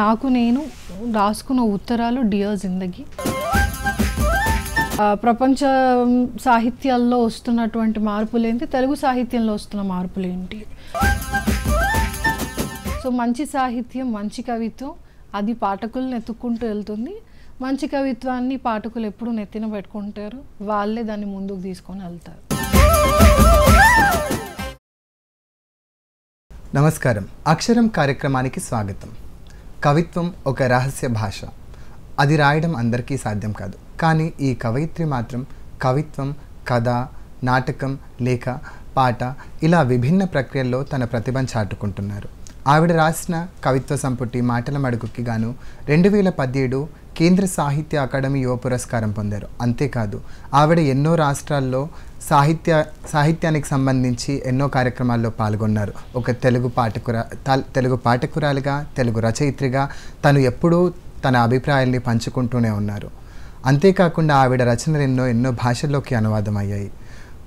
నాకు నేను రాసుకున్న ఉత్తరాలు డియర్ జిందగీ ప్రపంచ సాహిత్యాల్లో వస్తున్నటువంటి మార్పులేంటి తెలుగు సాహిత్యంలో వస్తున్న మార్పులు ఏంటి సో మంచి సాహిత్యం మంచి కవిత్వం అది పాఠకులను ఎత్తుక్కుంటూ వెళ్తుంది మంచి కవిత్వాన్ని పాఠకులు ఎప్పుడు నెత్తిన పెట్టుకుంటారు వాళ్ళే దాన్ని ముందుకు తీసుకొని వెళ్తారు నమస్కారం అక్షరం కార్యక్రమానికి స్వాగతం కవిత్వం ఒక రహస్య భాష అది రాయడం అందరికీ సాధ్యం కాదు కానీ ఈ కవయిత్రి మాత్రం కవిత్వం కథ నాటకం లేఖ పాట ఇలా విభిన్న ప్రక్రియల్లో తన ప్రతిభను చాటుకుంటున్నారు ఆవిడ రాసిన కవిత్వ సంపుటి మాటల మడుగుకి గాను రెండు వేల పదిహేడు కేంద్ర సాహిత్య అకాడమీ యువ పురస్కారం పొందారు అంతేకాదు ఆవిడ ఎన్నో రాష్ట్రాల్లో సాహిత్య సాహిత్యానికి సంబంధించి ఎన్నో కార్యక్రమాల్లో పాల్గొన్నారు ఒక తెలుగు పాఠకుర తెలుగు పాఠకురాలుగా తెలుగు రచయిత్రిగా తను ఎప్పుడూ తన అభిప్రాయాల్ని పంచుకుంటూనే ఉన్నారు అంతేకాకుండా ఆవిడ రచనలు ఎన్నో ఎన్నో భాషల్లోకి అనువాదం అయ్యాయి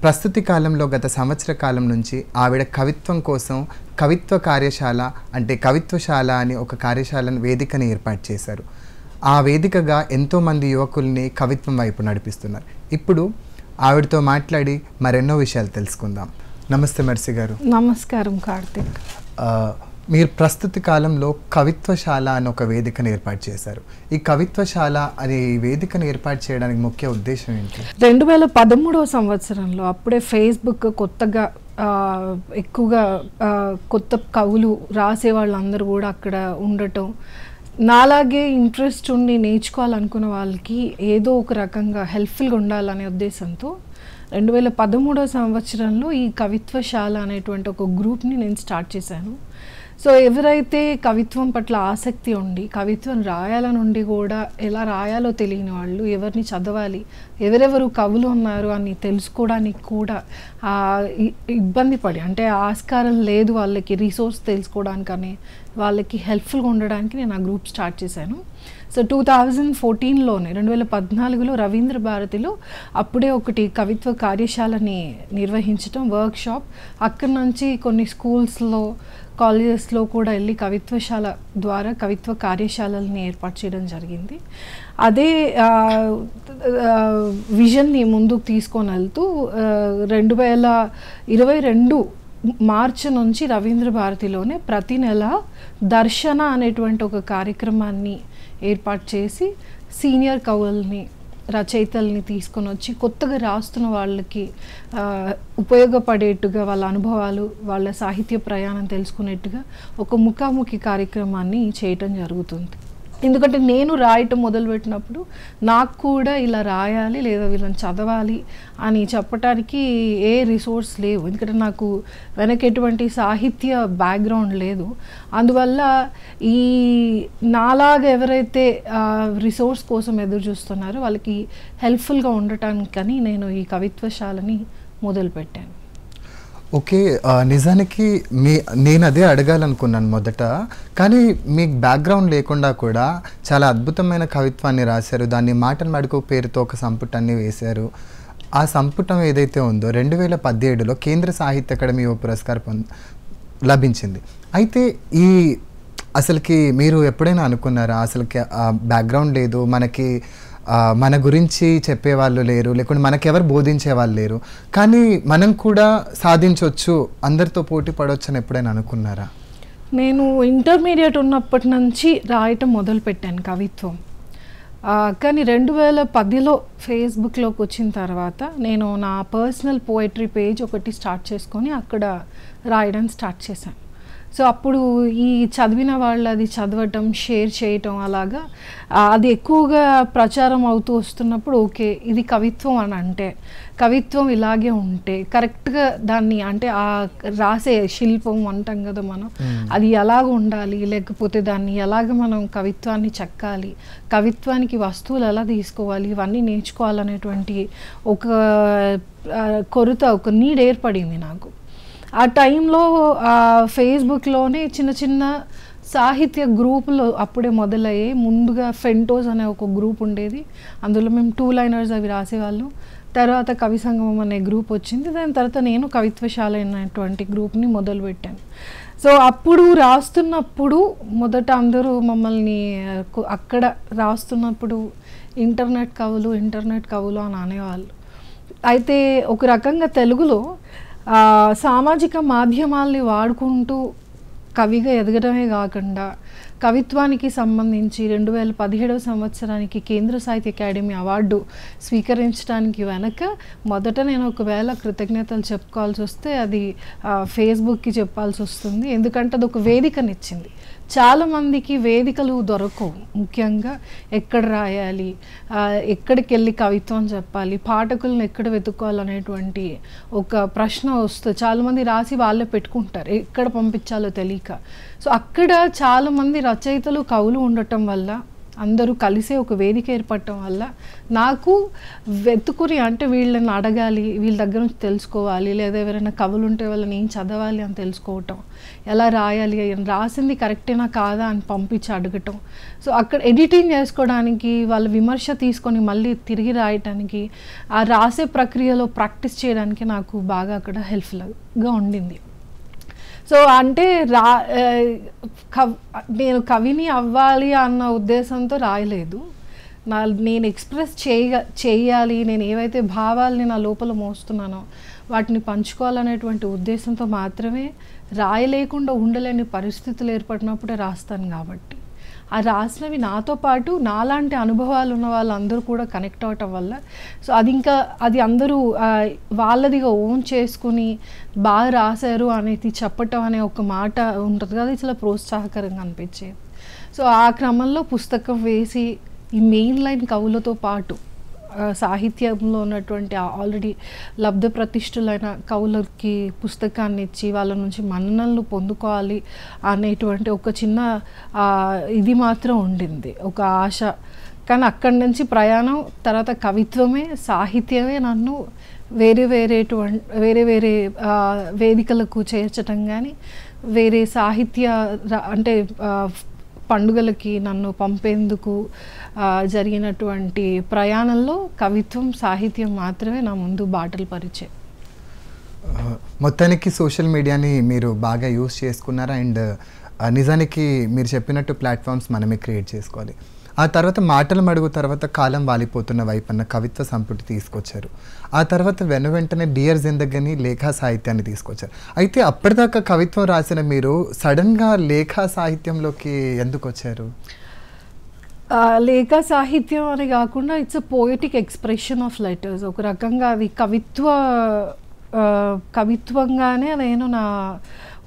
ప్రస్తుతి కాలంలో గత సంవత్సర కాలం నుంచి ఆవిడ కవిత్వం కోసం కవిత్వ కార్యశాల అంటే కవిత్వశాల అని ఒక కార్యశాలను వేదికని ఏర్పాటు చేశారు ఆ వేదికగా ఎంతోమంది యువకుల్ని కవిత్వం వైపు నడిపిస్తున్నారు ఇప్పుడు ఆవిడతో మాట్లాడి మరెన్నో విషయాలు తెలుసుకుందాం నమస్తే మర్సి గారు నమస్కారం కార్తీక్ మీరు ప్రస్తుత కాలంలో కవిత్వశాల అని ఒక వేదికను ఏర్పాటు చేశారు ఈ కవిత్వశాల అనే వేదికను ఏర్పాటు చేయడానికి ముఖ్య ఉద్దేశం ఏంటి రెండు వేల పదమూడవ సంవత్సరంలో అప్పుడే ఫేస్బుక్ కొత్తగా ఎక్కువగా కొత్త కవులు రాసే వాళ్ళందరూ కూడా అక్కడ ఉండటం నాలాగే ఇంట్రెస్ట్ ఉండి నేర్చుకోవాలనుకున్న వాళ్ళకి ఏదో ఒక రకంగా హెల్ప్ఫుల్గా ఉండాలనే ఉద్దేశంతో రెండు వేల పదమూడో సంవత్సరంలో ఈ కవిత్వశాల అనేటువంటి ఒక గ్రూప్ని నేను స్టార్ట్ చేశాను సో ఎవరైతే కవిత్వం పట్ల ఆసక్తి ఉండి కవిత్వం రాయాల నుండి కూడా ఎలా రాయాలో తెలియని వాళ్ళు ఎవరిని చదవాలి ఎవరెవరు కవులు ఉన్నారు అని తెలుసుకోవడానికి కూడా ఇబ్బంది పడి అంటే ఆస్కారం లేదు వాళ్ళకి తెలుసుకోవడానికి అని వాళ్ళకి హెల్ప్ఫుల్గా ఉండడానికి నేను ఆ గ్రూప్ స్టార్ట్ చేశాను సో టూ థౌజండ్ ఫోర్టీన్లోనే రెండు వేల పద్నాలుగులో రవీంద్ర భారతిలో అప్పుడే ఒకటి కవిత్వ కార్యశాలని నిర్వహించడం వర్క్షాప్ అక్కడి నుంచి కొన్ని స్కూల్స్లో కాలేజెస్లో కూడా వెళ్ళి కవిత్వశాల ద్వారా కవిత్వ కార్యశాలల్ని ఏర్పాటు చేయడం జరిగింది అదే విజన్ని ముందుకు తీసుకొని వెళ్తూ రెండు వేల ఇరవై రెండు మార్చి నుంచి రవీంద్ర భారతిలోనే ప్రతి నెల దర్శన అనేటువంటి ఒక కార్యక్రమాన్ని ఏర్పాటు చేసి సీనియర్ కవుల్ని రచయితల్ని తీసుకొని వచ్చి కొత్తగా రాస్తున్న వాళ్ళకి ఉపయోగపడేట్టుగా వాళ్ళ అనుభవాలు వాళ్ళ సాహిత్య ప్రయాణం తెలుసుకునేట్టుగా ఒక ముఖాముఖి కార్యక్రమాన్ని చేయటం జరుగుతుంది ఎందుకంటే నేను రాయటం మొదలుపెట్టినప్పుడు నాకు కూడా ఇలా రాయాలి లేదా వీళ్ళని చదవాలి అని చెప్పటానికి ఏ రిసోర్స్ లేవు ఎందుకంటే నాకు వెనక ఎటువంటి సాహిత్య బ్యాక్గ్రౌండ్ లేదు అందువల్ల ఈ నాలాగా ఎవరైతే రిసోర్స్ కోసం ఎదురు చూస్తున్నారో వాళ్ళకి హెల్ప్ఫుల్గా ఉండటానికని నేను ఈ కవిత్వశాలని మొదలుపెట్టాను ఓకే నిజానికి మీ నేను అదే అడగాలనుకున్నాను మొదట కానీ మీకు బ్యాక్గ్రౌండ్ లేకుండా కూడా చాలా అద్భుతమైన కవిత్వాన్ని రాశారు దాన్ని మాటలు మడుకు పేరుతో ఒక సంపుటాన్ని వేశారు ఆ సంపుటం ఏదైతే ఉందో రెండు వేల పదిహేడులో కేంద్ర సాహిత్య అకాడమీ ఓ పురస్కారం పొంద లభించింది అయితే ఈ అసలుకి మీరు ఎప్పుడైనా అనుకున్నారా అసలుకి బ్యాక్గ్రౌండ్ లేదు మనకి మన గురించి చెప్పేవాళ్ళు లేరు లేకుంటే మనకెవరు బోధించే వాళ్ళు లేరు కానీ మనం కూడా సాధించవచ్చు అందరితో పోటీ పడవచ్చు అని ఎప్పుడైనా అనుకున్నారా నేను ఇంటర్మీడియట్ ఉన్నప్పటి నుంచి రాయటం మొదలుపెట్టాను కవిత్వం కానీ రెండు వేల పదిలో ఫేస్బుక్లోకి వచ్చిన తర్వాత నేను నా పర్సనల్ పోయిటరీ పేజ్ ఒకటి స్టార్ట్ చేసుకొని అక్కడ రాయడం స్టార్ట్ చేశాను సో అప్పుడు ఈ చదివిన వాళ్ళు అది చదవటం షేర్ చేయటం అలాగా అది ఎక్కువగా ప్రచారం అవుతూ వస్తున్నప్పుడు ఓకే ఇది కవిత్వం అని అంటే కవిత్వం ఇలాగే ఉంటే కరెక్ట్గా దాన్ని అంటే ఆ రాసే శిల్పం అంటాం కదా మనం అది ఎలాగ ఉండాలి లేకపోతే దాన్ని ఎలాగ మనం కవిత్వాన్ని చెక్కాలి కవిత్వానికి వస్తువులు ఎలా తీసుకోవాలి ఇవన్నీ నేర్చుకోవాలనేటువంటి ఒక కొరత ఒక నీడ్ ఏర్పడింది నాకు ఆ టైంలో ఫేస్బుక్లోనే చిన్న చిన్న సాహిత్య గ్రూపులు అప్పుడే మొదలయ్యి ముందుగా ఫెంటోస్ అనే ఒక గ్రూప్ ఉండేది అందులో మేము టూ లైనర్స్ అవి రాసేవాళ్ళు తర్వాత కవి సంగమం అనే గ్రూప్ వచ్చింది దాని తర్వాత నేను కవిత్వశాల అయినటువంటి గ్రూప్ని మొదలుపెట్టాను సో అప్పుడు రాస్తున్నప్పుడు మొదట అందరూ మమ్మల్ని అక్కడ రాస్తున్నప్పుడు ఇంటర్నెట్ కవులు ఇంటర్నెట్ కవులు అని అనేవాళ్ళు అయితే ఒక రకంగా తెలుగులో సామాజిక మాధ్యమాల్ని వాడుకుంటూ కవిగా ఎదగడమే కాకుండా కవిత్వానికి సంబంధించి రెండు వేల పదిహేడవ సంవత్సరానికి కేంద్ర సాహిత్య అకాడమీ అవార్డు స్వీకరించడానికి వెనక మొదట నేను ఒకవేళ కృతజ్ఞతలు చెప్పుకోవాల్సి వస్తే అది ఫేస్బుక్కి చెప్పాల్సి వస్తుంది ఎందుకంటే అది ఒక వేదికనిచ్చింది చాలామందికి వేదికలు దొరకవు ముఖ్యంగా ఎక్కడ రాయాలి ఎక్కడికి వెళ్ళి కవిత్వం చెప్పాలి పాఠకులను ఎక్కడ వెతుక్కోవాలనేటువంటి ఒక ప్రశ్న వస్తే చాలామంది రాసి వాళ్ళే పెట్టుకుంటారు ఎక్కడ పంపించాలో తెలియక సో అక్కడ చాలామంది రచయితలు కవులు ఉండటం వల్ల అందరూ కలిసే ఒక వేదిక ఏర్పడటం వల్ల నాకు వెతుకుని అంటే వీళ్ళని అడగాలి వీళ్ళ దగ్గర నుంచి తెలుసుకోవాలి లేదా ఎవరైనా కవులు ఉంటే వాళ్ళని ఏం చదవాలి అని తెలుసుకోవటం ఎలా రాయాలి రాసింది కరెక్టేనా కాదా అని పంపించి అడగటం సో అక్కడ ఎడిటింగ్ చేసుకోవడానికి వాళ్ళ విమర్శ తీసుకొని మళ్ళీ తిరిగి రాయటానికి ఆ రాసే ప్రక్రియలో ప్రాక్టీస్ చేయడానికి నాకు బాగా అక్కడ హెల్ప్ఫుల్గా ఉండింది సో అంటే రా నేను కవిని అవ్వాలి అన్న ఉద్దేశంతో రాయలేదు నా నేను ఎక్స్ప్రెస్ చేయ చేయాలి నేను ఏవైతే భావాలని నా లోపల మోస్తున్నానో వాటిని పంచుకోవాలనేటువంటి ఉద్దేశంతో మాత్రమే రాయలేకుండా ఉండలేని పరిస్థితులు ఏర్పడినప్పుడే రాస్తాను కాబట్టి ఆ రాసినవి నాతో పాటు నాలాంటి అనుభవాలు ఉన్న వాళ్ళందరూ కూడా కనెక్ట్ అవటం వల్ల సో అది ఇంకా అది అందరూ వాళ్ళదిగా ఓన్ చేసుకుని బాగా రాశారు అనేది చెప్పటం అనే ఒక మాట ఉంటుంది కదా చాలా ప్రోత్సాహకరంగా అనిపించేది సో ఆ క్రమంలో పుస్తకం వేసి ఈ మెయిన్ లైన్ కవులతో పాటు సాహిత్యంలో ఉన్నటువంటి ఆల్రెడీ లబ్ధ ప్రతిష్ఠులైన కవులకి పుస్తకాన్ని ఇచ్చి వాళ్ళ నుంచి మన్ననలు పొందుకోవాలి అనేటువంటి ఒక చిన్న ఇది మాత్రం ఉండింది ఒక ఆశ కానీ అక్కడి నుంచి ప్రయాణం తర్వాత కవిత్వమే సాహిత్యమే నన్ను వేరే వేరేటువంటి వేరే వేరే వేదికలకు చేర్చటం కానీ వేరే సాహిత్య అంటే పండుగలకి నన్ను పంపేందుకు జరిగినటువంటి ప్రయాణంలో కవిత్వం సాహిత్యం మాత్రమే నా ముందు బాటలు పరిచే మొత్తానికి సోషల్ మీడియాని మీరు బాగా యూస్ చేసుకున్నారు అండ్ నిజానికి మీరు చెప్పినట్టు ప్లాట్ఫామ్స్ మనమే క్రియేట్ చేసుకోవాలి ఆ తర్వాత మాటల మడుగు తర్వాత కాలం వాలిపోతున్న వైపు అన్న కవిత్వ సంపుటి తీసుకొచ్చారు ఆ తర్వాత వెను వెంటనే డియర్ జిందగని లేఖా సాహిత్యాన్ని తీసుకొచ్చారు అయితే అప్పటిదాకా కవిత్వం రాసిన మీరు సడన్గా లేఖా సాహిత్యంలోకి ఎందుకు వచ్చారు లేఖా సాహిత్యం అని కాకుండా it's a poetic expression of letters ఒక రకంగా అది కవిత్వ కవిత్వంగానే నేను నా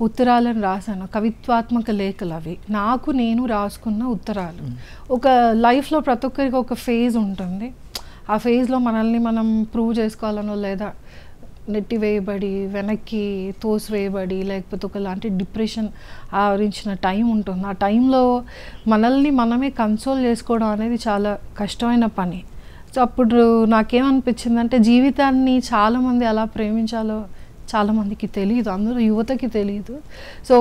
ఉత్తరాలను రాశాను కవిత్వాత్మక లేఖలు అవి నాకు నేను రాసుకున్న ఉత్తరాలు ఒక లైఫ్లో ప్రతి ఒక్కరికి ఒక ఫేజ్ ఉంటుంది ఆ ఫేజ్లో మనల్ని మనం ప్రూవ్ చేసుకోవాలనో లేదా నెట్టివేయబడి వెనక్కి తోసివేయబడి లేకపోతే ఒకలాంటి డిప్రెషన్ ఆవరించిన టైం ఉంటుంది ఆ టైంలో మనల్ని మనమే కన్సోల్ చేసుకోవడం అనేది చాలా కష్టమైన పని సో అప్పుడు నాకేమనిపించిందంటే జీవితాన్ని చాలామంది ఎలా ప్రేమించాలో చాలామందికి తెలియదు అందరూ యువతకి తెలియదు సో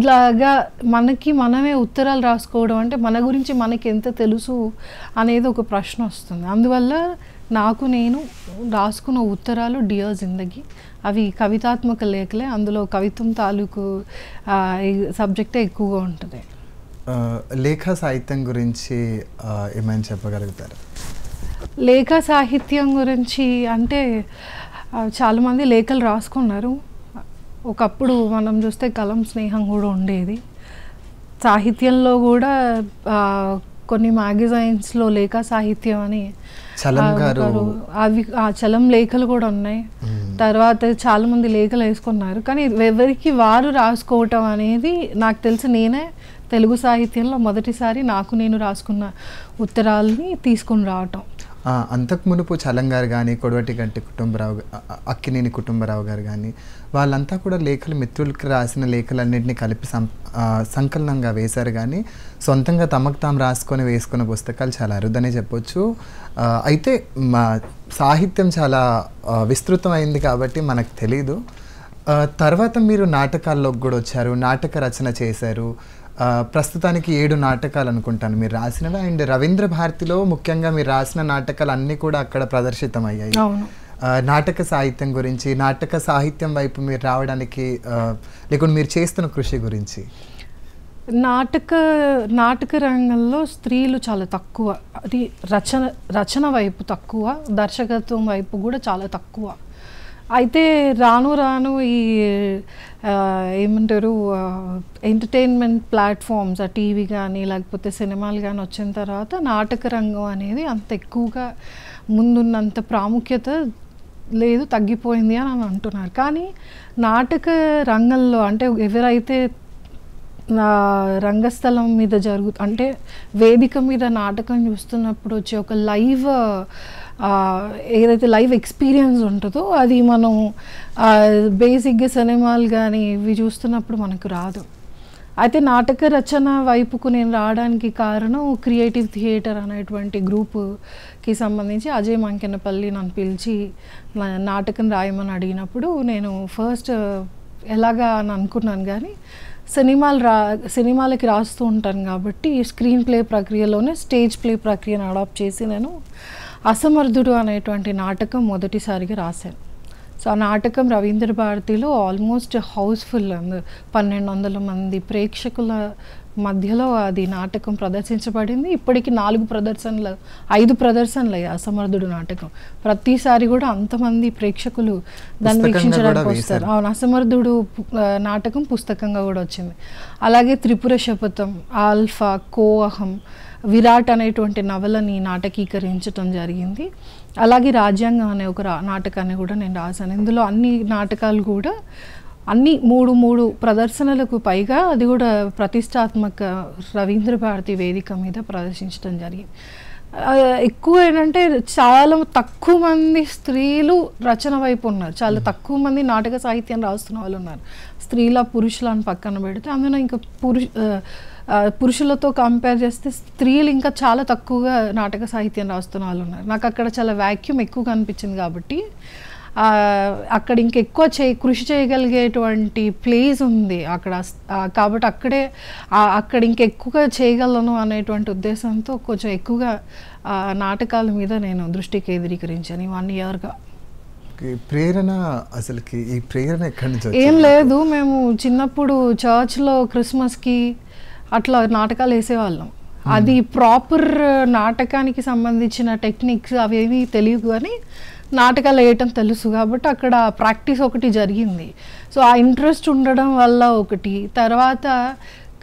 ఇలాగా మనకి మనమే ఉత్తరాలు రాసుకోవడం అంటే మన గురించి మనకి ఎంత తెలుసు అనేది ఒక ప్రశ్న వస్తుంది అందువల్ల నాకు నేను రాసుకున్న ఉత్తరాలు డియర్ జిందగీ అవి కవితాత్మక లేఖలే అందులో కవిత్వం తాలూకు సబ్జెక్టే ఎక్కువగా ఉంటుంది లేఖ సాహిత్యం గురించి ఏమైనా చెప్పగలుగుతారు లేఖ సాహిత్యం గురించి అంటే చాలామంది లేఖలు రాసుకున్నారు ఒకప్పుడు మనం చూస్తే కలం స్నేహం కూడా ఉండేది సాహిత్యంలో కూడా కొన్ని మ్యాగజైన్స్లో లేఖ సాహిత్యం అని అవి ఆ చలం లేఖలు కూడా ఉన్నాయి తర్వాత చాలామంది లేఖలు వేసుకున్నారు కానీ ఎవరికి వారు రాసుకోవటం అనేది నాకు తెలిసి నేనే తెలుగు సాహిత్యంలో మొదటిసారి నాకు నేను రాసుకున్న ఉత్తరాలని తీసుకుని రావటం అంతకు మునుపు చలంగారు కానీ కొడవటి గంటి కుటుంబరావు అక్కినేని కుటుంబరావు గారు కానీ వాళ్ళంతా కూడా లేఖలు మిత్రులకి రాసిన లేఖలన్నింటినీ కలిపి సం సంకలనంగా వేశారు కానీ సొంతంగా తమకు తాము రాసుకొని వేసుకున్న పుస్తకాలు చాలా అరుదనే చెప్పొచ్చు అయితే మా సాహిత్యం చాలా విస్తృతమైంది కాబట్టి మనకు తెలీదు తర్వాత మీరు నాటకాల్లోకి కూడా వచ్చారు నాటక రచన చేశారు ప్రస్తుతానికి ఏడు నాటకాలు అనుకుంటాను మీరు రాసినవి అండ్ రవీంద్ర భారతిలో ముఖ్యంగా మీరు రాసిన నాటకాలు అన్నీ కూడా అక్కడ ప్రదర్శితమయ్యాయి నాటక సాహిత్యం గురించి నాటక సాహిత్యం వైపు మీరు రావడానికి లేకుంటే మీరు చేస్తున్న కృషి గురించి నాటక నాటక రంగంలో స్త్రీలు చాలా తక్కువ అది రచన రచన వైపు తక్కువ దర్శకత్వం వైపు కూడా చాలా తక్కువ అయితే రాను రాను ఈ ఏమంటారు ఎంటర్టైన్మెంట్ ప్లాట్ఫామ్స్ ఆ టీవీ కానీ లేకపోతే సినిమాలు కానీ వచ్చిన తర్వాత నాటక రంగం అనేది అంత ఎక్కువగా ముందున్నంత ప్రాముఖ్యత లేదు తగ్గిపోయింది అని అంటున్నారు కానీ నాటక రంగంలో అంటే ఎవరైతే రంగస్థలం మీద జరుగు అంటే వేదిక మీద నాటకం చూస్తున్నప్పుడు వచ్చే ఒక లైవ్ ఏదైతే లైవ్ ఎక్స్పీరియన్స్ ఉంటుందో అది మనం బేసిక్గా సినిమాలు కానీ ఇవి చూస్తున్నప్పుడు మనకు రాదు అయితే నాటక రచన వైపుకు నేను రావడానికి కారణం క్రియేటివ్ థియేటర్ అనేటువంటి గ్రూప్కి సంబంధించి అజయ్ మంకెన్నపల్లి నన్ను పిలిచి నాటకం రాయమని అడిగినప్పుడు నేను ఫస్ట్ ఎలాగా అని అనుకున్నాను కానీ సినిమాలు రా సినిమాలకి రాస్తూ ఉంటాను కాబట్టి స్క్రీన్ ప్లే ప్రక్రియలోనే స్టేజ్ ప్లే ప్రక్రియను అడాప్ట్ చేసి నేను అసమర్థుడు అనేటువంటి నాటకం మొదటిసారిగా రాశాను సో ఆ నాటకం రవీంద్ర భారతిలో ఆల్మోస్ట్ హౌస్ఫుల్ పన్నెండు వందల మంది ప్రేక్షకుల మధ్యలో అది నాటకం ప్రదర్శించబడింది ఇప్పటికి నాలుగు ప్రదర్శనలు ఐదు ప్రదర్శనలు అసమర్థుడు నాటకం ప్రతిసారి కూడా అంతమంది ప్రేక్షకులు దాన్ని వీక్షించడానికి వస్తారు అవును అసమర్థుడు నాటకం పుస్తకంగా కూడా వచ్చింది అలాగే త్రిపుర శపథం ఆల్ఫా కోఅహం విరాట్ అనేటువంటి నవలని నాటకీకరించడం జరిగింది అలాగే రాజ్యాంగం అనే ఒక నాటకాన్ని కూడా నేను రాశాను ఇందులో అన్ని నాటకాలు కూడా అన్ని మూడు మూడు ప్రదర్శనలకు పైగా అది కూడా ప్రతిష్టాత్మక రవీంద్ర భారతి వేదిక మీద ప్రదర్శించడం జరిగింది ఎక్కువ ఏంటంటే చాలా తక్కువ మంది స్త్రీలు రచన వైపు ఉన్నారు చాలా తక్కువ మంది నాటక సాహిత్యం రాస్తున్న వాళ్ళు ఉన్నారు స్త్రీల పురుషులను పక్కన పెడితే అందులో ఇంకా పురుష పురుషులతో కంపేర్ చేస్తే స్త్రీలు ఇంకా చాలా తక్కువగా నాటక సాహిత్యం రాస్తున్న వాళ్ళు ఉన్నారు నాకు అక్కడ చాలా వ్యాక్యూమ్ ఎక్కువ కనిపించింది కాబట్టి అక్కడ ఇంకెక్కువ చేయి కృషి చేయగలిగేటువంటి ప్లేస్ ఉంది అక్కడ కాబట్టి అక్కడే అక్కడ ఇంకెక్కువగా చేయగలను అనేటువంటి ఉద్దేశంతో కొంచెం ఎక్కువగా నాటకాల మీద నేను దృష్టి కేంద్రీకరించాను వన్ ఇయర్గా ప్రేరణ అసలుకి ఈ ప్రేరణ ఎక్కడి నుంచి ఏం లేదు మేము చిన్నప్పుడు చర్చ్లో క్రిస్మస్కి అట్లా నాటకాలు వేసేవాళ్ళం అది ప్రాపర్ నాటకానికి సంబంధించిన టెక్నిక్స్ అవేవి తెలియదు కానీ నాటకాలు వేయటం తెలుసు కాబట్టి అక్కడ ప్రాక్టీస్ ఒకటి జరిగింది సో ఆ ఇంట్రెస్ట్ ఉండడం వల్ల ఒకటి తర్వాత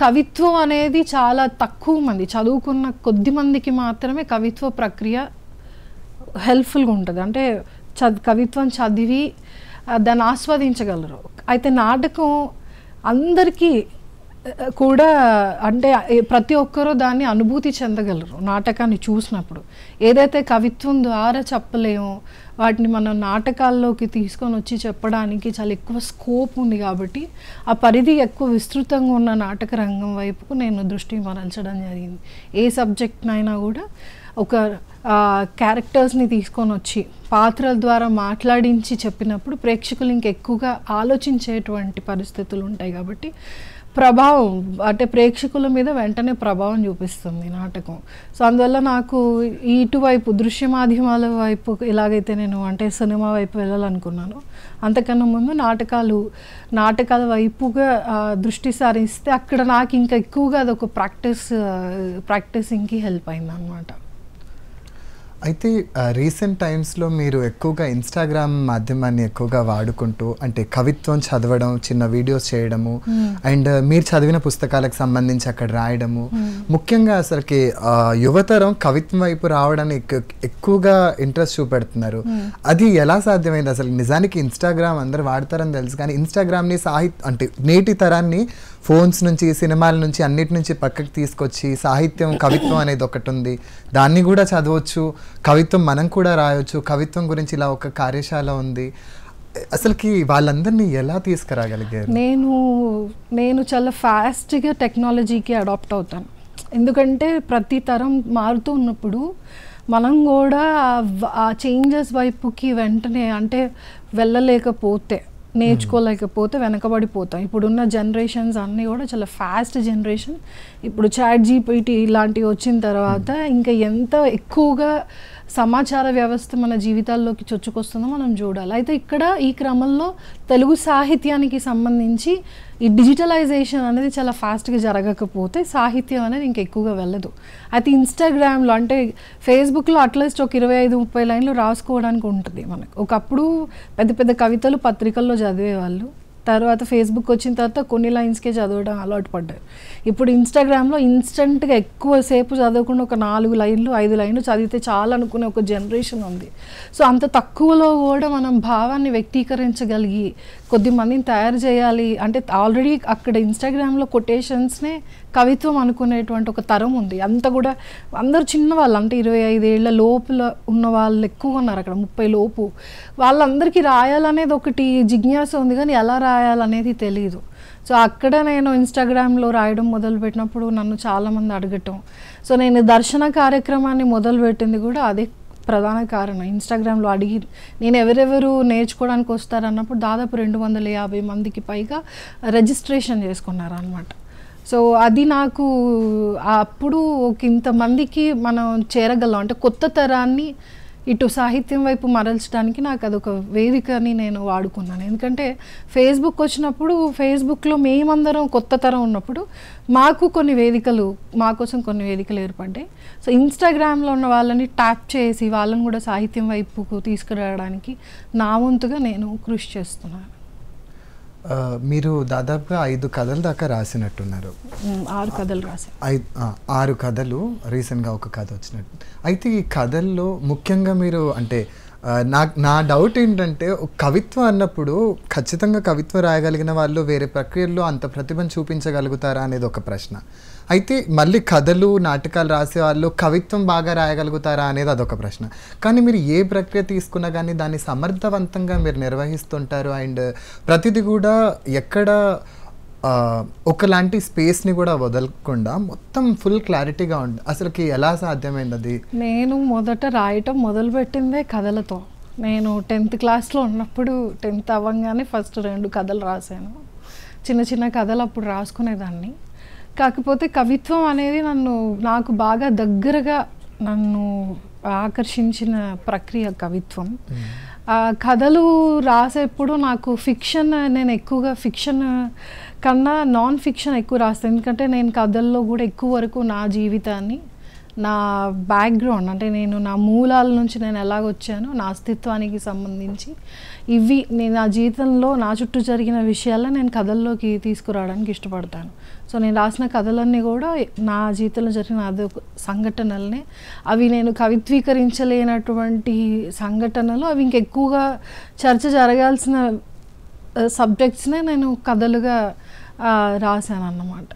కవిత్వం అనేది చాలా తక్కువ మంది చదువుకున్న కొద్ది మందికి మాత్రమే కవిత్వ ప్రక్రియ హెల్ప్ఫుల్గా ఉంటుంది అంటే చ కవిత్వం చదివి దాన్ని ఆస్వాదించగలరు అయితే నాటకం అందరికీ కూడా అంటే ప్రతి ఒక్కరూ దాన్ని అనుభూతి చెందగలరు నాటకాన్ని చూసినప్పుడు ఏదైతే కవిత్వం ద్వారా చెప్పలేము వాటిని మనం నాటకాల్లోకి తీసుకొని వచ్చి చెప్పడానికి చాలా ఎక్కువ స్కోప్ ఉంది కాబట్టి ఆ పరిధి ఎక్కువ విస్తృతంగా ఉన్న నాటక రంగం వైపుకు నేను దృష్టి మరల్చడం జరిగింది ఏ సబ్జెక్ట్నైనా కూడా ఒక క్యారెక్టర్స్ని తీసుకొని వచ్చి పాత్రల ద్వారా మాట్లాడించి చెప్పినప్పుడు ప్రేక్షకులు ఇంకెక్కువగా ఆలోచించేటువంటి పరిస్థితులు ఉంటాయి కాబట్టి ప్రభావం అంటే ప్రేక్షకుల మీద వెంటనే ప్రభావం చూపిస్తుంది నాటకం సో అందువల్ల నాకు ఇటువైపు దృశ్య మాధ్యమాల వైపు ఇలాగైతే నేను అంటే సినిమా వైపు వెళ్ళాలనుకున్నాను అంతకన్నా ముందు నాటకాలు నాటకాల వైపుగా దృష్టి సారిస్తే అక్కడ నాకు ఇంకా ఎక్కువగా అదొక ప్రాక్టీస్ ప్రాక్టీసింగ్కి హెల్ప్ అయింది అనమాట అయితే రీసెంట్ టైమ్స్లో మీరు ఎక్కువగా ఇన్స్టాగ్రామ్ మాధ్యమాన్ని ఎక్కువగా వాడుకుంటూ అంటే కవిత్వం చదవడం చిన్న వీడియోస్ చేయడము hmm. అండ్ మీరు చదివిన పుస్తకాలకు సంబంధించి అక్కడ రాయడము hmm. ముఖ్యంగా అసలుకి యువతరం కవిత్వం వైపు రావడానికి ఎక్కువగా ఇంట్రెస్ట్ చూపెడుతున్నారు hmm. అది ఎలా సాధ్యమైంది అసలు నిజానికి ఇన్స్టాగ్రామ్ అందరు వాడతారని తెలుసు కానీ ఇన్స్టాగ్రామ్ని సాహిత్య అంటే నేటి తరాన్ని ఫోన్స్ నుంచి సినిమాల నుంచి అన్నిటి నుంచి పక్కకు తీసుకొచ్చి సాహిత్యం కవిత్వం అనేది ఒకటి ఉంది దాన్ని కూడా చదవచ్చు కవిత్వం మనం కూడా రాయొచ్చు కవిత్వం గురించి ఇలా ఒక కార్యశాల ఉంది అసలుకి వాళ్ళందరినీ ఎలా తీసుకురాగలిగారు నేను నేను చాలా ఫాస్ట్గా టెక్నాలజీకి అడాప్ట్ అవుతాను ఎందుకంటే ప్రతి తరం మారుతూ ఉన్నప్పుడు మనం కూడా ఆ చేంజెస్ వైపుకి వెంటనే అంటే వెళ్ళలేకపోతే నేర్చుకోలేకపోతే వెనకబడిపోతాం ఇప్పుడున్న జనరేషన్స్ అన్నీ కూడా చాలా ఫాస్ట్ జనరేషన్ ఇప్పుడు చాట్ జీపీటీ ఇలాంటివి వచ్చిన తర్వాత ఇంకా ఎంత ఎక్కువగా సమాచార వ్యవస్థ మన జీవితాల్లోకి చొచ్చుకొస్తుందో మనం చూడాలి అయితే ఇక్కడ ఈ క్రమంలో తెలుగు సాహిత్యానికి సంబంధించి ఈ డిజిటలైజేషన్ అనేది చాలా ఫాస్ట్గా జరగకపోతే సాహిత్యం అనేది ఇంకా ఎక్కువగా వెళ్ళదు అయితే ఇన్స్టాగ్రామ్లో అంటే ఫేస్బుక్లో అట్లీస్ట్ ఒక ఇరవై ఐదు ముప్పై లైన్లు రాసుకోవడానికి ఉంటుంది మనకు ఒకప్పుడు పెద్ద పెద్ద కవితలు పత్రికల్లో చదివేవాళ్ళు తర్వాత ఫేస్బుక్ వచ్చిన తర్వాత కొన్ని లైన్స్కే చదవడం అలవాటు పడ్డారు ఇప్పుడు ఇన్స్టాగ్రామ్లో ఇన్స్టెంట్గా ఎక్కువసేపు చదవకుండా ఒక నాలుగు లైన్లు ఐదు లైన్లు చదివితే చాలా అనుకునే ఒక జనరేషన్ ఉంది సో అంత తక్కువలో కూడా మనం భావాన్ని వ్యక్తీకరించగలిగి కొద్ది మందిని తయారు చేయాలి అంటే ఆల్రెడీ అక్కడ ఇన్స్టాగ్రామ్లో కొటేషన్స్నే కవిత్వం అనుకునేటువంటి ఒక తరం ఉంది అంత కూడా అందరూ వాళ్ళు అంటే ఇరవై ఐదేళ్ల లోపల ఉన్న వాళ్ళు ఎక్కువ ఉన్నారు అక్కడ ముప్పై లోపు వాళ్ళందరికీ రాయాలనేది ఒకటి జిజ్ఞాస ఉంది కానీ ఎలా రాయాలనేది తెలియదు సో అక్కడ నేను ఇన్స్టాగ్రామ్లో రాయడం మొదలుపెట్టినప్పుడు నన్ను చాలామంది అడగటం సో నేను దర్శన కార్యక్రమాన్ని మొదలుపెట్టింది కూడా అదే ప్రధాన కారణం ఇన్స్టాగ్రామ్లో అడిగి నేను ఎవరెవరు నేర్చుకోవడానికి వస్తారన్నప్పుడు దాదాపు రెండు వందల యాభై మందికి పైగా రిజిస్ట్రేషన్ చేసుకున్నారు అనమాట సో అది నాకు అప్పుడు ఒక ఇంతమందికి మనం చేరగలం అంటే కొత్త తరాన్ని ఇటు సాహిత్యం వైపు మరల్చడానికి నాకు అదొక వేదికని నేను వాడుకున్నాను ఎందుకంటే ఫేస్బుక్ వచ్చినప్పుడు ఫేస్బుక్లో మేమందరం కొత్త తరం ఉన్నప్పుడు మాకు కొన్ని వేదికలు మా కోసం కొన్ని వేదికలు ఏర్పడ్డాయి సో ఇన్స్టాగ్రామ్లో ఉన్న వాళ్ళని ట్యాప్ చేసి వాళ్ళని కూడా సాహిత్యం వైపుకు తీసుకురావడానికి నా వంతుగా నేను కృషి చేస్తున్నాను మీరు దాదాపుగా ఐదు కథల దాకా రాసినట్టున్నారు ఆరు కథలు రాసి ఆరు కథలు రీసెంట్గా ఒక కథ వచ్చినట్టు అయితే ఈ కథల్లో ముఖ్యంగా మీరు అంటే నాకు నా డౌట్ ఏంటంటే కవిత్వం అన్నప్పుడు ఖచ్చితంగా కవిత్వం రాయగలిగిన వాళ్ళు వేరే ప్రక్రియల్లో అంత ప్రతిభను చూపించగలుగుతారా అనేది ఒక ప్రశ్న అయితే మళ్ళీ కథలు నాటకాలు రాసే వాళ్ళు కవిత్వం బాగా రాయగలుగుతారా అనేది అదొక ప్రశ్న కానీ మీరు ఏ ప్రక్రియ తీసుకున్నా కానీ దాన్ని సమర్థవంతంగా మీరు నిర్వహిస్తుంటారు అండ్ ప్రతిదీ కూడా ఎక్కడ ఒకలాంటి స్పేస్ని కూడా వదలకుండా మొత్తం ఫుల్ క్లారిటీగా ఉంది అసలుకి ఎలా సాధ్యమైంది అది నేను మొదట రాయటం మొదలు పెట్టిందే కథలతో నేను టెన్త్ క్లాస్లో ఉన్నప్పుడు టెన్త్ అవ్వంగానే ఫస్ట్ రెండు కథలు రాశాను చిన్న చిన్న కథలు అప్పుడు రాసుకునేదాన్ని కాకపోతే కవిత్వం అనేది నన్ను నాకు బాగా దగ్గరగా నన్ను ఆకర్షించిన ప్రక్రియ కవిత్వం కథలు రాసేప్పుడు నాకు ఫిక్షన్ నేను ఎక్కువగా ఫిక్షన్ కన్నా నాన్ ఫిక్షన్ ఎక్కువ రాస్తాను ఎందుకంటే నేను కథల్లో కూడా ఎక్కువ వరకు నా జీవితాన్ని నా బ్యాక్గ్రౌండ్ అంటే నేను నా మూలాల నుంచి నేను ఎలాగొచ్చాను నా అస్తిత్వానికి సంబంధించి ఇవి నేను నా జీవితంలో నా చుట్టూ జరిగిన విషయాల్లో నేను కథల్లోకి తీసుకురావడానికి ఇష్టపడతాను సో నేను రాసిన కథలన్నీ కూడా నా జీవితంలో జరిగిన అదే సంఘటనలనే అవి నేను కవిత్వీకరించలేనటువంటి సంఘటనలు అవి ఇంకెక్కువగా చర్చ జరగాల్సిన సబ్జెక్ట్స్నే uh, నేను కథలుగా uh, రాశాను అన్నమాట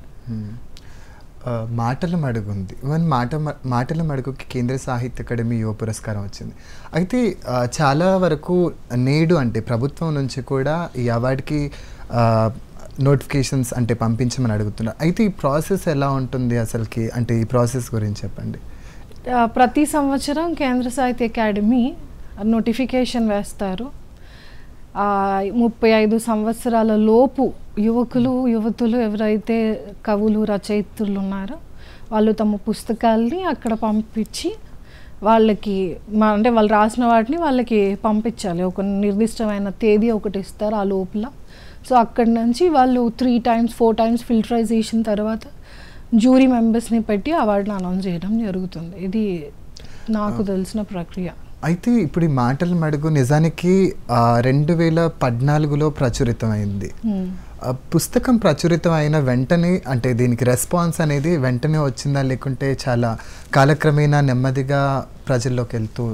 మాటల మడుగుంది వన్ మాట మాటల మడుగుకి కేంద్ర సాహిత్య అకాడమీ యువ పురస్కారం వచ్చింది అయితే చాలా వరకు నేడు అంటే ప్రభుత్వం నుంచి కూడా ఈ అవార్డుకి నోటిఫికేషన్స్ అంటే పంపించమని అడుగుతున్నారు అయితే ఈ ప్రాసెస్ ఎలా ఉంటుంది అసలుకి అంటే ఈ ప్రాసెస్ గురించి చెప్పండి ప్రతి సంవత్సరం కేంద్ర సాహిత్య అకాడమీ నోటిఫికేషన్ వేస్తారు ముప్పై ఐదు సంవత్సరాల లోపు యువకులు యువతులు ఎవరైతే కవులు రచయితులు ఉన్నారో వాళ్ళు తమ పుస్తకాల్ని అక్కడ పంపించి వాళ్ళకి అంటే వాళ్ళు రాసిన వాటిని వాళ్ళకి పంపించాలి ఒక నిర్దిష్టమైన తేదీ ఒకటి ఇస్తారు ఆ లోపల సో అక్కడి నుంచి వాళ్ళు three times four times filterization తర్వాత జ్యూరీ మెంబర్స్ని పెట్టి అవార్డును అనౌన్స్ చేయడం జరుగుతుంది ఇది నాకు తెలిసిన ప్రక్రియ అయితే ఇప్పుడు ఈ మాటల మడుగు నిజానికి రెండు వేల పద్నాలుగులో ప్రచురితమైంది పుస్తకం ప్రచురితం అయిన వెంటనే అంటే దీనికి రెస్పాన్స్ అనేది వెంటనే వచ్చిందా లేకుంటే చాలా కాలక్రమేణా నెమ్మదిగా ప్రజల్లోకి వెళ్తూ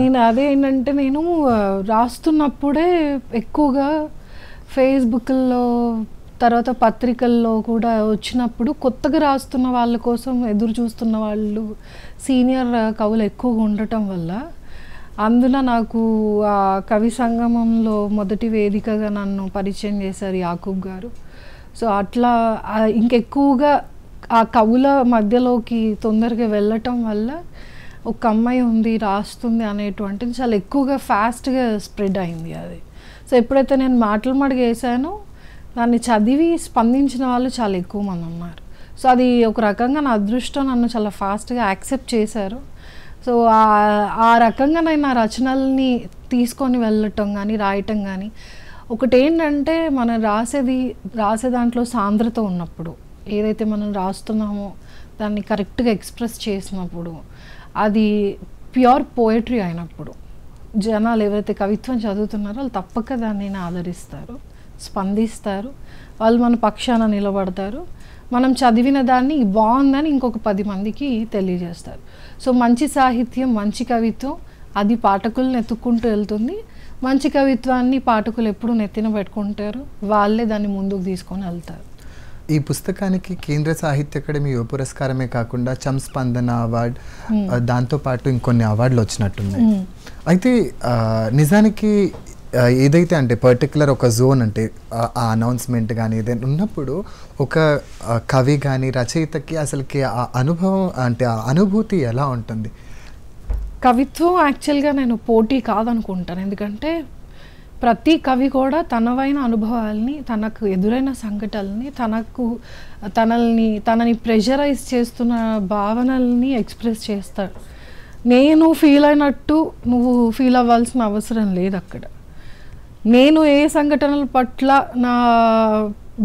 నేను అదే ఏంటంటే నేను రాస్తున్నప్పుడే ఎక్కువగా ఫేస్బుక్లో తర్వాత పత్రికల్లో కూడా వచ్చినప్పుడు కొత్తగా రాస్తున్న వాళ్ళ కోసం ఎదురు చూస్తున్న వాళ్ళు సీనియర్ కవులు ఎక్కువగా ఉండటం వల్ల అందులో నాకు ఆ కవి సంగమంలో మొదటి వేదికగా నన్ను పరిచయం చేశారు యాకూబ్ గారు సో అట్లా ఇంకెక్కువగా ఆ కవుల మధ్యలోకి తొందరగా వెళ్ళటం వల్ల ఒక అమ్మాయి ఉంది రాస్తుంది అనేటువంటిది చాలా ఎక్కువగా ఫాస్ట్గా స్ప్రెడ్ అయింది అది సో ఎప్పుడైతే నేను మాటలు మడిగేసానో దాన్ని చదివి స్పందించిన వాళ్ళు చాలా ఎక్కువ మంది ఉన్నారు సో అది ఒక రకంగా నా అదృష్టం నన్ను చాలా ఫాస్ట్గా యాక్సెప్ట్ చేశారు సో ఆ రకంగా నేను ఆ రచనల్ని తీసుకొని వెళ్ళటం కానీ రాయటం కానీ ఒకటేంటంటే మనం రాసేది రాసే దాంట్లో సాంద్రత ఉన్నప్పుడు ఏదైతే మనం రాస్తున్నామో దాన్ని కరెక్ట్గా ఎక్స్ప్రెస్ చేసినప్పుడు అది ప్యూర్ పోయట్రీ అయినప్పుడు జనాలు ఎవరైతే కవిత్వం చదువుతున్నారో వాళ్ళు తప్పక దాన్ని ఆదరిస్తారు స్పందిస్తారు వాళ్ళు మన పక్షాన నిలబడతారు మనం చదివిన దాన్ని బాగుందని ఇంకొక పది మందికి తెలియజేస్తారు సో మంచి సాహిత్యం మంచి కవిత్వం అది పాఠకులను ఎత్తుక్కుంటూ వెళ్తుంది మంచి కవిత్వాన్ని పాఠకులు ఎప్పుడు నెత్తిన పెట్టుకుంటారు వాళ్ళే దాన్ని ముందుకు తీసుకొని వెళ్తారు ఈ పుస్తకానికి కేంద్ర సాహిత్య అకాడమీ యువ పురస్కారమే కాకుండా చం స్పందన అవార్డ్ దాంతోపాటు ఇంకొన్ని అవార్డులు వచ్చినట్టున్నాయి అయితే నిజానికి ఏదైతే అంటే పర్టికులర్ ఒక జోన్ అంటే ఆ అనౌన్స్మెంట్ కానీ ఏదైనా ఉన్నప్పుడు ఒక కవి కానీ రచయితకి అసలుకి ఆ అనుభవం అంటే ఆ అనుభూతి ఎలా ఉంటుంది కవిత్వం యాక్చువల్గా నేను పోటీ కాదనుకుంటాను ఎందుకంటే ప్రతి కవి కూడా తనవైన అనుభవాల్ని తనకు ఎదురైన సంఘటనల్ని తనకు తనల్ని తనని ప్రెషరైజ్ చేస్తున్న భావనల్ని ఎక్స్ప్రెస్ చేస్తాడు నేను ఫీల్ అయినట్టు నువ్వు ఫీల్ అవ్వాల్సిన అవసరం లేదు అక్కడ నేను ఏ సంఘటనల పట్ల నా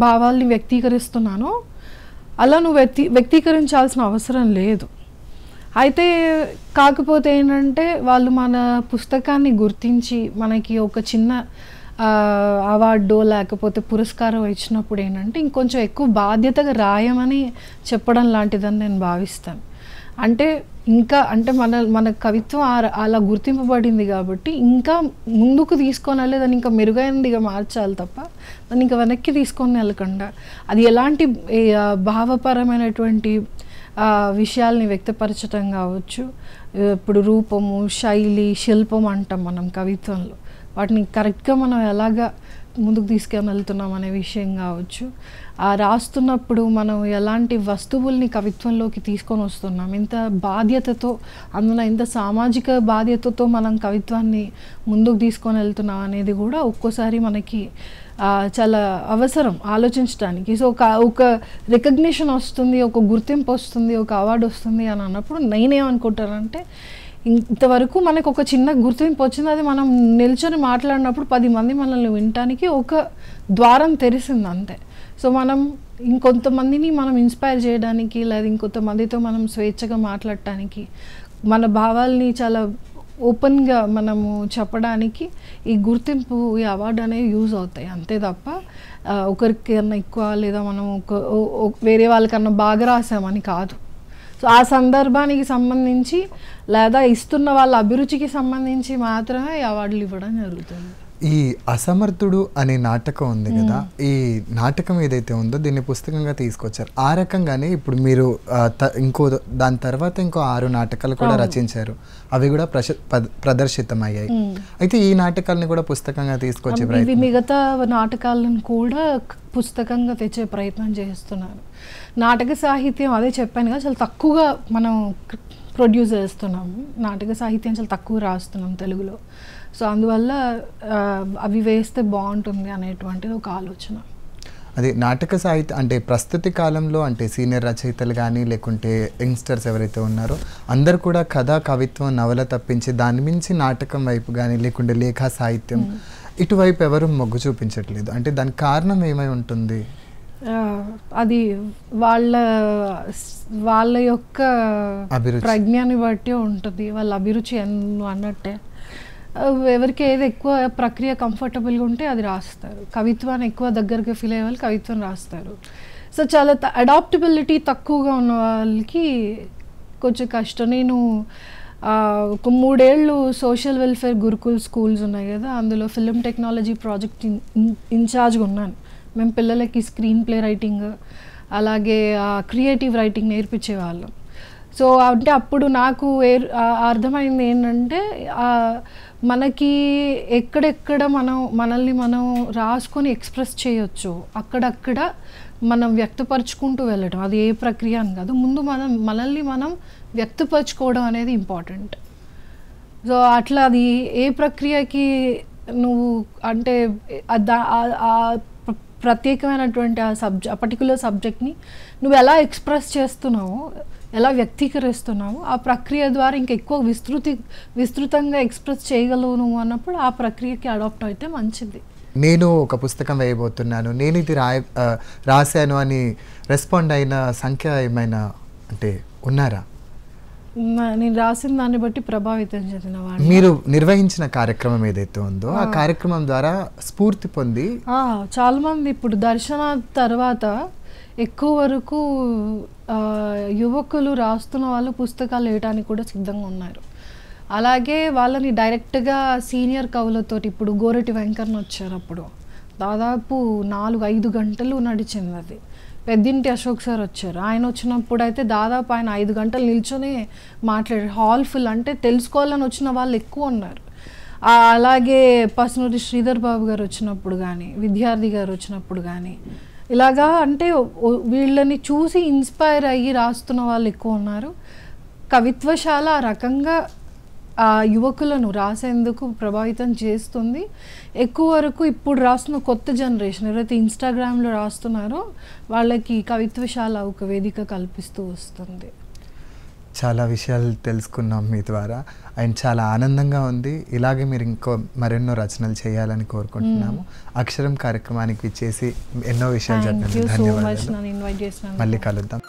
భావాల్ని వ్యక్తీకరిస్తున్నానో అలా నువ్వు వ్యక్తి వ్యక్తీకరించాల్సిన అవసరం లేదు అయితే కాకపోతే ఏంటంటే వాళ్ళు మన పుస్తకాన్ని గుర్తించి మనకి ఒక చిన్న అవార్డు లేకపోతే పురస్కారం ఇచ్చినప్పుడు ఏంటంటే ఇంకొంచెం ఎక్కువ బాధ్యతగా రాయమని చెప్పడం లాంటిదని నేను భావిస్తాను అంటే ఇంకా అంటే మన మన కవిత్వం అలా గుర్తింపబడింది కాబట్టి ఇంకా ముందుకు తీసుకొని వెళ్ళి దాన్ని ఇంకా మెరుగైనదిగా మార్చాలి తప్ప దాన్ని ఇంకా వెనక్కి తీసుకొని వెళ్ళకుండా అది ఎలాంటి భావపరమైనటువంటి విషయాల్ని వ్యక్తపరచటం కావచ్చు ఇప్పుడు రూపము శైలి శిల్పం అంటాం మనం కవిత్వంలో వాటిని కరెక్ట్గా మనం ఎలాగా ముందుకు తీసుకొని వెళ్తున్నాం అనే విషయం కావచ్చు ఆ రాస్తున్నప్పుడు మనం ఎలాంటి వస్తువుల్ని కవిత్వంలోకి తీసుకొని వస్తున్నాం ఇంత బాధ్యతతో అందులో ఇంత సామాజిక బాధ్యతతో మనం కవిత్వాన్ని ముందుకు తీసుకొని వెళ్తున్నాం అనేది కూడా ఒక్కోసారి మనకి చాలా అవసరం ఆలోచించడానికి సో ఒక ఒక రికగ్నిషన్ వస్తుంది ఒక గుర్తింపు వస్తుంది ఒక అవార్డు వస్తుంది అని అన్నప్పుడు నేనేమనుకుంటానంటే ఇంతవరకు మనకు ఒక చిన్న గుర్తింపు వచ్చింది అది మనం నిల్చొని మాట్లాడినప్పుడు పది మంది మనల్ని వినటానికి ఒక ద్వారం తెరిసింది అంతే సో మనం ఇంకొంతమందిని మనం ఇన్స్పైర్ చేయడానికి లేదా ఇంకొంతమందితో మనం స్వేచ్ఛగా మాట్లాడటానికి మన భావాల్ని చాలా ఓపెన్గా మనము చెప్పడానికి ఈ గుర్తింపు ఈ అవార్డు అనేవి యూజ్ అవుతాయి అంతే తప్ప ఒకరికన్నా ఎక్కువ లేదా మనం ఒక వేరే వాళ్ళకన్నా బాగా రాసామని కాదు సో ఆ సందర్భానికి సంబంధించి లేదా ఇస్తున్న వాళ్ళ అభిరుచికి సంబంధించి మాత్రమే అవార్డులు ఇవ్వడం జరుగుతుంది ఈ అసమర్థుడు అనే నాటకం ఉంది కదా ఈ నాటకం ఏదైతే ఉందో దీన్ని పుస్తకంగా తీసుకొచ్చారు ఆ రకంగానే ఇప్పుడు మీరు ఇంకో దాని తర్వాత ఇంకో ఆరు నాటకాలు కూడా రచించారు అవి కూడా ప్రదర్శితం అయ్యాయి అయితే ఈ నాటకాలను కూడా పుస్తకంగా తీసుకొచ్చే ప్రయత్నం మిగతా నాటకాలను కూడా పుస్తకంగా తెచ్చే ప్రయత్నం చేస్తున్నారు నాటక సాహిత్యం అదే చెప్పాను కదా చాలా తక్కువగా మనం ప్రొడ్యూస్ చేస్తున్నాము నాటక సాహిత్యం చాలా తక్కువ రాస్తున్నాం తెలుగులో సో అందువల్ల అవి వేస్తే బాగుంటుంది అనేటువంటిది ఒక ఆలోచన అది నాటక సాహిత్యం అంటే ప్రస్తుత కాలంలో అంటే సీనియర్ రచయితలు కానీ లేకుంటే యంగ్స్టర్స్ ఎవరైతే ఉన్నారో అందరు కూడా కథ కవిత్వం నవల తప్పించి దాని మించి నాటకం వైపు కానీ లేకుంటే లేఖా సాహిత్యం ఇటువైపు ఎవరు మొగ్గు చూపించట్లేదు అంటే దానికి కారణం ఏమై ఉంటుంది అది వాళ్ళ వాళ్ళ యొక్క అభిరుచి ప్రజ్ఞాన్ని బట్టి ఉంటుంది వాళ్ళ అభిరుచి అన్నట్టే ఎవరికి ఏది ఎక్కువ ప్రక్రియ కంఫర్టబుల్గా ఉంటే అది రాస్తారు కవిత్వాన్ని ఎక్కువ దగ్గరగా ఫీల్ అయ్యే వాళ్ళు కవిత్వం రాస్తారు సో చాలా అడాప్టబిలిటీ తక్కువగా ఉన్న వాళ్ళకి కొంచెం కష్టం నేను ఒక మూడేళ్ళు సోషల్ వెల్ఫేర్ గురుకుల్ స్కూల్స్ ఉన్నాయి కదా అందులో ఫిలిం టెక్నాలజీ ప్రాజెక్ట్ ఇన్ఛార్జ్గా ఉన్నాను మేము పిల్లలకి స్క్రీన్ ప్లే రైటింగ్ అలాగే క్రియేటివ్ రైటింగ్ నేర్పించేవాళ్ళం సో అంటే అప్పుడు నాకు ఏ అర్థమైంది ఏంటంటే మనకి ఎక్కడెక్కడ మనం మనల్ని మనం రాసుకొని ఎక్స్ప్రెస్ చేయొచ్చు అక్కడక్కడ మనం వ్యక్తపరచుకుంటూ వెళ్ళడం అది ఏ ప్రక్రియ అని కాదు ముందు మనం మనల్ని మనం వ్యక్తపరచుకోవడం అనేది ఇంపార్టెంట్ సో అట్లా అది ఏ ప్రక్రియకి నువ్వు అంటే ప్రత్యేకమైనటువంటి ఆ సబ్జెక్ట్ ఆ పర్టికులర్ సబ్జెక్ట్ని నువ్వు ఎలా ఎక్స్ప్రెస్ చేస్తున్నావో ఎలా వ్యక్తీకరిస్తున్నావు ఆ ప్రక్రియ ద్వారా ఇంకా ఎక్కువ విస్తృతి విస్తృతంగా ఎక్స్ప్రెస్ చేయగలవు నువ్వు అన్నప్పుడు ఆ ప్రక్రియకి అడాప్ట్ అయితే మంచిది నేను ఒక పుస్తకం వేయబోతున్నాను నేను ఇది రాయ రాశాను అని రెస్పాండ్ అయిన సంఖ్య ఏమైనా అంటే ఉన్నారా నేను రాసిన దాన్ని బట్టి ప్రభావితం చెందిన మీరు నిర్వహించిన కార్యక్రమం ఏదైతే ఉందో ఆ కార్యక్రమం ద్వారా స్ఫూర్తి పొంది చాలా మంది ఇప్పుడు దర్శన తర్వాత ఎక్కువ వరకు యువకులు రాస్తున్న వాళ్ళు పుస్తకాలు వేయడానికి కూడా సిద్ధంగా ఉన్నారు అలాగే వాళ్ళని డైరెక్ట్గా సీనియర్ కవులతోటి ఇప్పుడు గోరటి వెంకన్న వచ్చారు అప్పుడు దాదాపు నాలుగు ఐదు గంటలు నడిచింది అది పెద్దింటి అశోక్ సార్ వచ్చారు ఆయన వచ్చినప్పుడు అయితే దాదాపు ఆయన ఐదు గంటలు నిల్చొని మాట్లాడారు హాల్ ఫుల్ అంటే తెలుసుకోవాలని వచ్చిన వాళ్ళు ఎక్కువ ఉన్నారు అలాగే పసునూరి శ్రీధర్ బాబు గారు వచ్చినప్పుడు కానీ విద్యార్థి గారు వచ్చినప్పుడు కానీ ఇలాగా అంటే వీళ్ళని చూసి ఇన్స్పైర్ అయ్యి రాస్తున్న వాళ్ళు ఎక్కువ ఉన్నారు కవిత్వశాల ఆ రకంగా ఆ యువకులను రాసేందుకు ప్రభావితం చేస్తుంది ఎక్కువ వరకు ఇప్పుడు రాస్తున్న కొత్త జనరేషన్ ఎవరైతే ఇన్స్టాగ్రామ్లో రాస్తున్నారో వాళ్ళకి కవిత్వశాల ఒక వేదిక కల్పిస్తూ వస్తుంది చాలా విషయాలు తెలుసుకున్నాం మీ ద్వారా అండ్ చాలా ఆనందంగా ఉంది ఇలాగే మీరు ఇంకో మరెన్నో రచనలు చేయాలని కోరుకుంటున్నాము అక్షరం కార్యక్రమానికి ఇచ్చేసి ఎన్నో విషయాలు చెప్పండి ధన్యవాదాలు మళ్ళీ కలుద్దాం